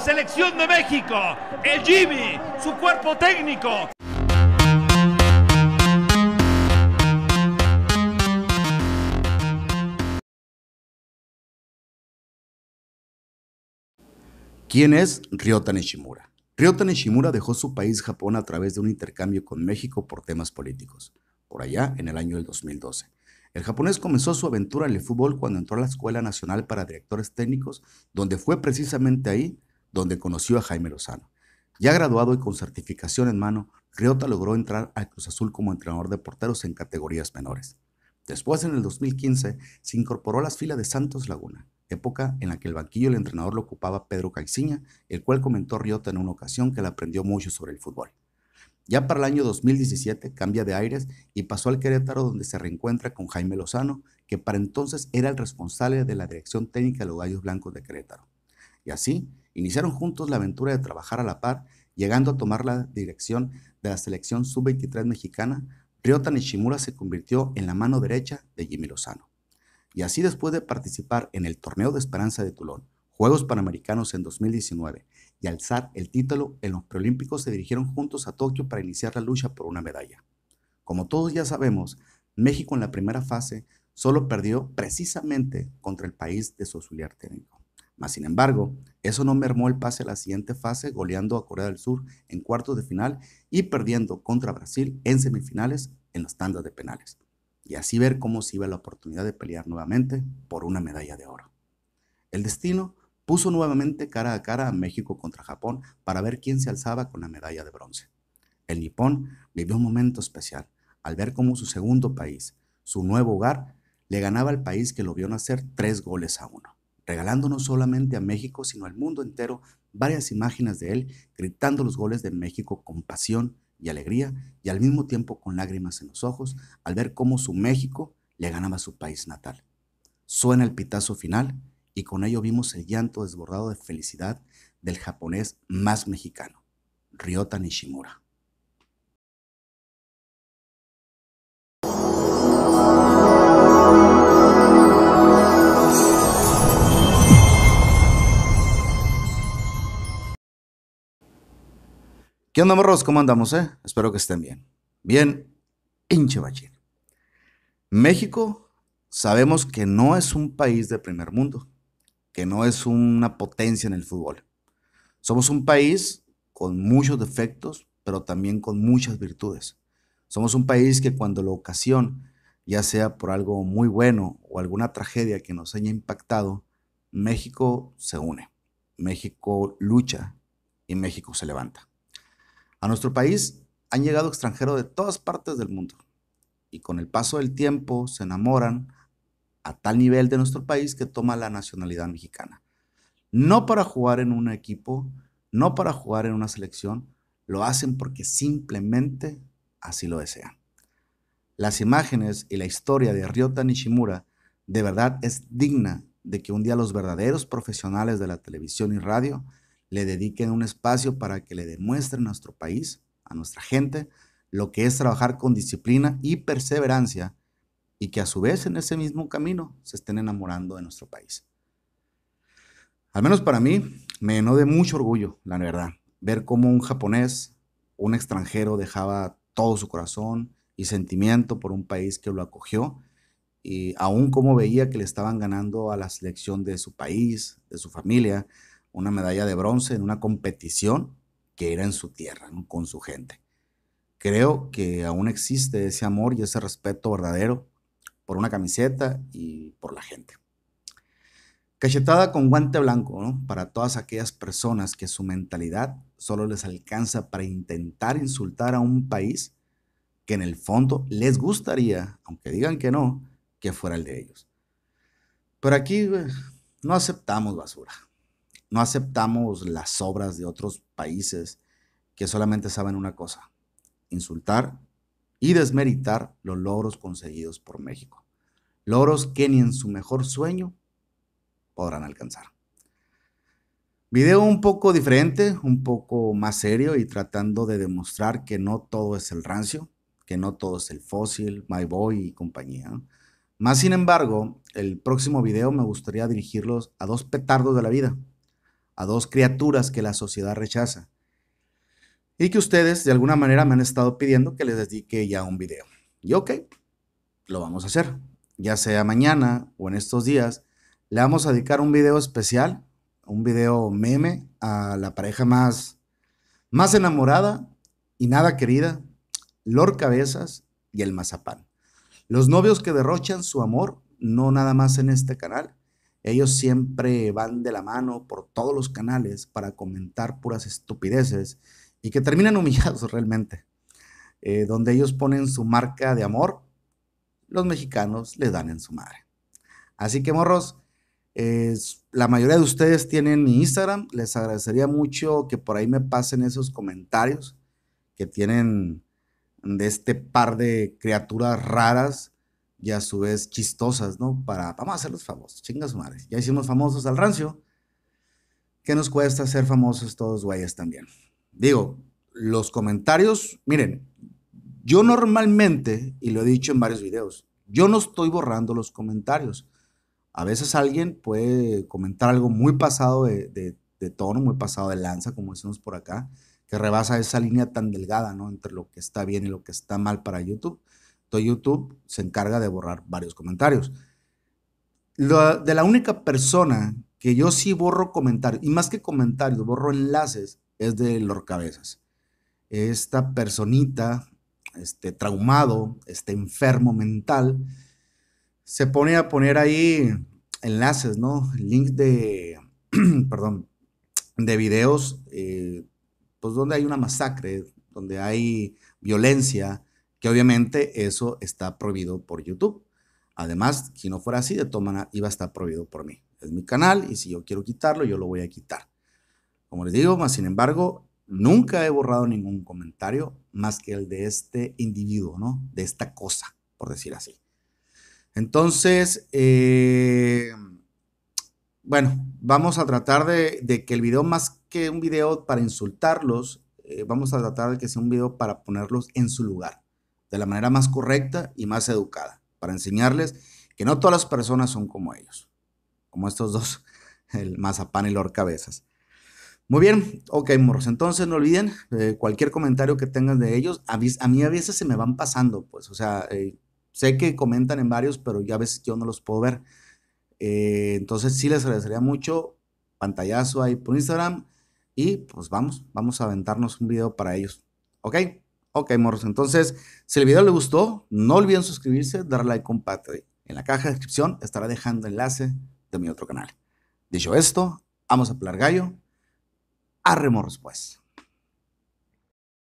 selección de México, el Jimmy, su cuerpo técnico. ¿Quién es Ryota Nishimura? Ryota Nishimura dejó su país Japón a través de un intercambio con México por temas políticos, por allá en el año del 2012. El japonés comenzó su aventura en el fútbol cuando entró a la Escuela Nacional para Directores Técnicos, donde fue precisamente ahí donde conoció a Jaime Lozano. Ya graduado y con certificación en mano, Riota logró entrar al Cruz Azul como entrenador de porteros en categorías menores. Después, en el 2015, se incorporó a las filas de Santos Laguna, época en la que el banquillo del entrenador lo ocupaba Pedro calciña el cual comentó Riota en una ocasión que le aprendió mucho sobre el fútbol. Ya para el año 2017 cambia de aires y pasó al Querétaro donde se reencuentra con Jaime Lozano, que para entonces era el responsable de la dirección técnica de los Gallos Blancos de Querétaro. Y así, Iniciaron juntos la aventura de trabajar a la par, llegando a tomar la dirección de la selección sub-23 mexicana. Ryota Nishimura se convirtió en la mano derecha de Jimmy Lozano. Y así después de participar en el Torneo de Esperanza de Tulón, Juegos Panamericanos en 2019 y alzar el título en los preolímpicos se dirigieron juntos a Tokio para iniciar la lucha por una medalla. Como todos ya sabemos, México en la primera fase solo perdió precisamente contra el país de su auxiliar técnico. Mas, sin embargo, eso no mermó el pase a la siguiente fase, goleando a Corea del Sur en cuartos de final y perdiendo contra Brasil en semifinales en las tandas de penales. Y así ver cómo se iba la oportunidad de pelear nuevamente por una medalla de oro. El destino puso nuevamente cara a cara a México contra Japón para ver quién se alzaba con la medalla de bronce. El nipón vivió un momento especial al ver cómo su segundo país, su nuevo hogar, le ganaba al país que lo vio nacer tres goles a uno regalando no solamente a México, sino al mundo entero varias imágenes de él gritando los goles de México con pasión y alegría y al mismo tiempo con lágrimas en los ojos al ver cómo su México le ganaba a su país natal. Suena el pitazo final y con ello vimos el llanto desbordado de felicidad del japonés más mexicano, Ryota Nishimura. ¿Qué onda, morros? ¿Cómo andamos, eh? Espero que estén bien. Bien, hinche bachín. México sabemos que no es un país de primer mundo, que no es una potencia en el fútbol. Somos un país con muchos defectos, pero también con muchas virtudes. Somos un país que cuando la ocasión, ya sea por algo muy bueno o alguna tragedia que nos haya impactado, México se une, México lucha y México se levanta. A nuestro país han llegado extranjeros de todas partes del mundo y con el paso del tiempo se enamoran a tal nivel de nuestro país que toma la nacionalidad mexicana. No para jugar en un equipo, no para jugar en una selección, lo hacen porque simplemente así lo desean. Las imágenes y la historia de Ryota Nishimura de verdad es digna de que un día los verdaderos profesionales de la televisión y radio le dediquen un espacio para que le demuestre a nuestro país, a nuestra gente, lo que es trabajar con disciplina y perseverancia y que a su vez en ese mismo camino se estén enamorando de nuestro país. Al menos para mí me llenó de mucho orgullo, la verdad, ver cómo un japonés, un extranjero, dejaba todo su corazón y sentimiento por un país que lo acogió y aún cómo veía que le estaban ganando a la selección de su país, de su familia, una medalla de bronce en una competición que era en su tierra, con su gente. Creo que aún existe ese amor y ese respeto verdadero por una camiseta y por la gente. Cachetada con guante blanco, Para todas aquellas personas que su mentalidad solo les alcanza para intentar insultar a un país que en el fondo les gustaría, aunque digan que no, que fuera el de ellos. Pero aquí no aceptamos basura. No aceptamos las obras de otros países que solamente saben una cosa, insultar y desmeritar los logros conseguidos por México. Logros que ni en su mejor sueño podrán alcanzar. Video un poco diferente, un poco más serio y tratando de demostrar que no todo es el rancio, que no todo es el fósil, My Boy y compañía. Más sin embargo, el próximo video me gustaría dirigirlos a dos petardos de la vida, a dos criaturas que la sociedad rechaza y que ustedes de alguna manera me han estado pidiendo que les dedique ya un video. Y ok, lo vamos a hacer. Ya sea mañana o en estos días, le vamos a dedicar un video especial, un video meme a la pareja más, más enamorada y nada querida, Lord Cabezas y el Mazapán. Los novios que derrochan su amor, no nada más en este canal, ellos siempre van de la mano por todos los canales para comentar puras estupideces y que terminan humillados realmente. Eh, donde ellos ponen su marca de amor, los mexicanos le dan en su madre. Así que morros, eh, la mayoría de ustedes tienen mi Instagram. Les agradecería mucho que por ahí me pasen esos comentarios que tienen de este par de criaturas raras y a su vez chistosas, ¿no? Para, vamos a hacerlos famosos, chingas madre. Ya hicimos famosos al rancio. ¿Qué nos cuesta ser famosos todos güeyes también? Digo, los comentarios, miren, yo normalmente, y lo he dicho en varios videos, yo no estoy borrando los comentarios. A veces alguien puede comentar algo muy pasado de, de tono, muy pasado de lanza, como decimos por acá, que rebasa esa línea tan delgada, ¿no? Entre lo que está bien y lo que está mal para YouTube. YouTube se encarga de borrar varios comentarios. de la única persona que yo sí borro comentarios, y más que comentarios, borro enlaces, es de Lorcabezas. Esta personita, este traumado, este enfermo mental, se pone a poner ahí enlaces, ¿no? Link de, perdón, de videos, eh, pues donde hay una masacre, donde hay violencia, que obviamente eso está prohibido por YouTube. Además, si no fuera así, de toma iba a estar prohibido por mí. Es mi canal y si yo quiero quitarlo, yo lo voy a quitar. Como les digo, más sin embargo, nunca he borrado ningún comentario más que el de este individuo, ¿no? De esta cosa, por decir así. Entonces, eh, bueno, vamos a tratar de, que el video, más que un video para insultarlos, eh, vamos a tratar de que sea un video para ponerlos en su lugar de la manera más correcta y más educada, para enseñarles que no todas las personas son como ellos, como estos dos, el mazapán y los cabezas. Muy bien, ok, morros. Entonces no olviden eh, cualquier comentario que tengan de ellos. A, mí a veces se me van pasando, pues, o sea, eh, sé que comentan en varios, pero ya a veces yo no los puedo ver. Eh, entonces sí les agradecería mucho pantallazo ahí por Instagram y pues vamos, vamos a aventarnos un video para ellos. ¿Ok? Ok, morros. Entonces, si el video les gustó, no olviden suscribirse, darle like, compartir. En la caja de descripción estará dejando enlace de mi otro canal. Dicho esto, vamos a pelar gallo. Arre, morros, pues.